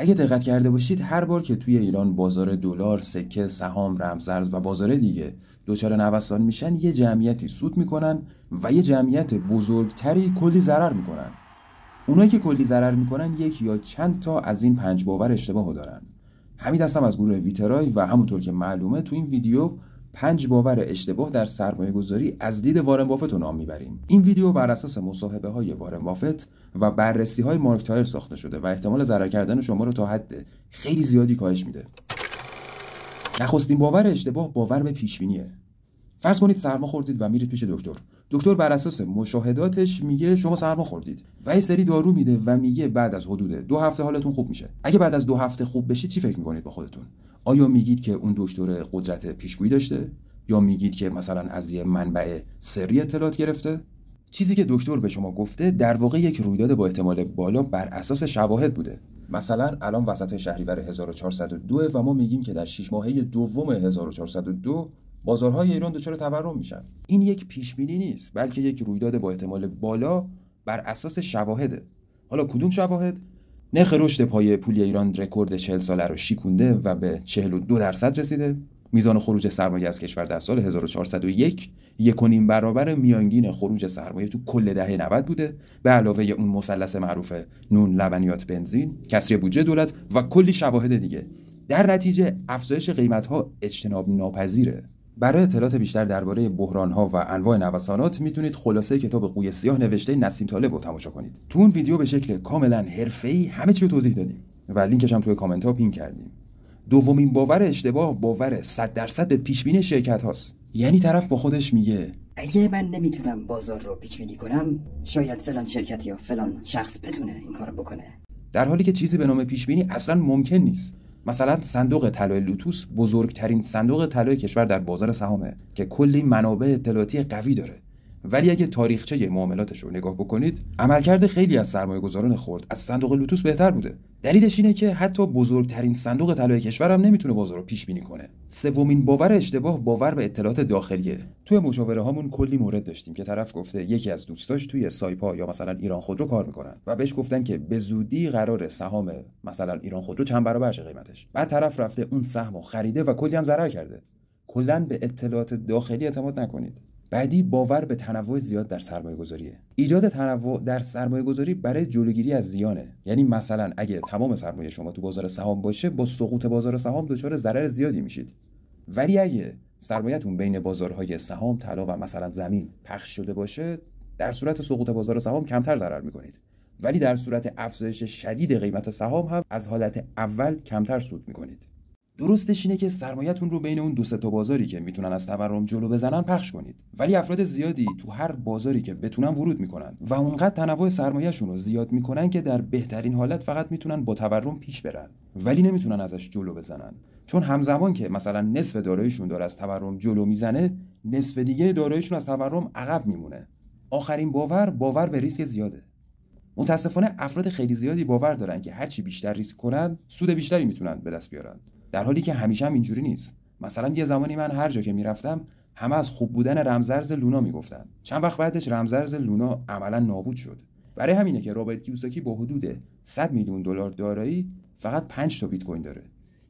اگه دقت کرده باشید هر بار که توی ایران بازار دلار، سکه، سهام، رمزارز و بازار دیگه دوچار نوسان میشن یه جمعیتی سود میکنن و یه جمعیت بزرگتری کلی ضرر میکنن. اونایی که کلی ضرر میکنن یک یا چند تا از این پنج باور اشتباهو دارن. حمید هستم از گروه ویترای و همونطور که معلومه تو این ویدیو پنج باور اشتباه در سرمایه گذاری از دید وارن بافت رو نام میبریم این ویدیو بر اساس مصاحبه های وارن بافت و بررسی های مارک ساخته شده و احتمال ضرر کردن شما رو تا حد خیلی زیادی کاهش میده نخستین باور اشتباه باور به پیشبینیه؟ فرض کنید سرما خوردید و میرید پیش دکتر دکتر بر اساس مشاهداتش میگه شما سرما خوردید و یه سری دارو میده و میگه بعد از حدود دو هفته حالتون خوب میشه اگه بعد از دو هفته خوب بشی چی فکر میکنید با خودتون آیا میگید که اون دکتر قدرت پیشگویی داشته یا میگید که مثلا از یه منبع سری اطلاعات گرفته چیزی که دکتر به شما گفته در واقع یک رویداد با احتمال بالا بر اساس شواهد بوده مثلا الان وسط شهریور 1402 و ما میگیم که در 6 ماهه دوم 1402 بازارهای ایران دچار تورم میشن این یک پیش بینی نیست بلکه یک رویداد با احتمال بالا بر اساس شواهده حالا کدوم شواهد نرخ رشد پای پولی ایران رکورد 40 ساله رو شیکونده و به 42 درصد رسیده میزان خروج سرمایه از کشور در سال 1401 یکونیم برابر میانگین خروج سرمایه تو کل دهه 90 بوده به علاوه اون مثلث معروف نون لبنیات بنزین کسری بودجه دولت و کلی شواهد دیگه در نتیجه افزایش قیمت ها اجتناب ناپذیره برای اطلاعات بیشتر درباره بحران ها و انواع نوسانات میتونید خلاصه کتاب قوی سیاه نوشته نسیم طالب رو تماشا کنید. تو اون ویدیو به شکل کاملا ای همه چی رو توضیح دادیم و لینکش هم توی کامنت ها پین کردیم. دومین باور اشتباه باور 100 درصد به پیش بینی شرکت هاست. یعنی طرف با خودش میگه اگه من نمیتونم بازار رو پیش بینی کنم شاید فلان شرکت یا فلان شخص بتونه این کارو بکنه. در حالی که چیزی به نام پیش بینی اصلا ممکن نیست. مثلا صندوق طلای لوتوس بزرگترین صندوق طلای کشور در بازار سهامه که کلی منابع اطلاعاتی قوی داره ولی اگه تاریخچه معاملاتش رو نگاه بکنید عملکرد خیلی از گذاران خورد از صندوق لوتوس بهتر بوده دلیلش اینه که حتی بزرگترین صندوق طلای هم نمیتونه بازار رو پیش بینی کنه سومین باور اشتباه باور به اطلاعات داخلیه توی مشاوره هامون کلی مورد داشتیم که طرف گفته یکی از دوستاش توی سایپا یا مثلا ایران خودرو کار میکنن و بهش گفتن که به زودی قرار سهام مثلا ایران خودرو چند برابر شه قیمتش بعد طرف رفته اون سهمو خریده و کلی هم ضرر کرده کلا به اطلاعات داخلی اعتماد نکنید بعدی باور به تنوع زیاد در سرمایه گذاریه ایجاد تنوع در سرمایه گذاری برای جلوگیری از زیانه یعنی مثلا اگه تمام سرمایه شما تو بازار سهام باشه با سقوط بازار سهام دچار ضرر زیادی میشید ولی اگه سرمایهتون بین بازارهای سهام طلا و مثلا زمین پخش شده باشه در صورت سقوط بازار سهام کمتر ضرر میکنید ولی در صورت افزایش شدید قیمت سهام هم از حالت اول کمتر سود میکنید درستش اینه که سرمایهتون رو بین اون دو تا بازاری که میتونن از تورم جلو بزنن پخش کنید ولی افراد زیادی تو هر بازاری که بتونن ورود میکنن و اونقدر تنوع سرمایهشون رو زیاد میکنن که در بهترین حالت فقط میتونن با تورم پیش برن ولی نمیتونن ازش جلو بزنن چون همزمان که مثلا نصف داراییشون داره از تورم جلو میزنه نصف دیگه داراییشون از تورم عقب میمونه آخرین باور باور به ریسک زیاده متاسفانه افراد خیلی زیادی باور دارن که هرچی بیشتر ریسک کنن سود بیشتری میتونن به دست بیارن در حالی که همیشه هم اینجوری نیست مثلا یه زمانی من هر جا که میرفتم همه از خوب بودن رمزرز لونا میگفتن چند وقت بعدش رمزرز لونا عملا نابود شد برای همینه که رابرت کیوساکی با حدود 100 میلیون دلار دارایی فقط 5 تا بیت کوین داره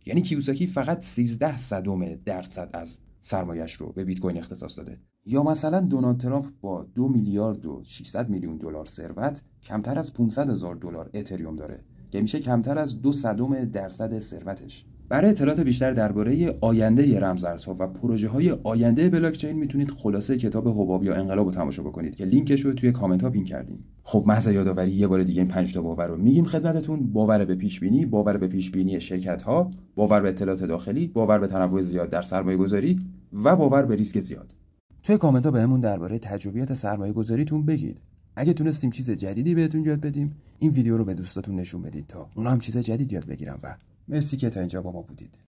یعنی کیوساکی فقط 13 صدم درصد از سرمایش رو به بیت کوین اختصاص داده یا مثلا دونالد ترامپ با 2 میلیارد و 600 میلیون دلار ثروت کمتر از 500 هزار دلار اتریوم داره که میشه کمتر از دو صدم درصد ثروتش برای اطلاعات بیشتر درباره آینده رمزارزها و پروژه های آینده چین میتونید خلاصه کتاب حباب یا انقلاب رو تماشا بکنید که لینکش رو توی کامنت ها پین کردیم خب محض یادآوری یه بار دیگه این پنج تا باور رو میگیم خدمتتون باور به پیش بینی باور به پیش بینی شرکت ها باور به اطلاعات داخلی باور به تنوع زیاد در سرمایه گذاری و باور به ریسک زیاد توی کامنت ها بهمون درباره تجربیات سرمایه گذاریتون بگید اگه تونستیم چیز جدیدی بهتون یاد بدیم این ویدیو رو به دوستاتون نشون بدید تا اونا هم چیز جدید یاد بگیرن و مرسی که تا اینجا با ما بودید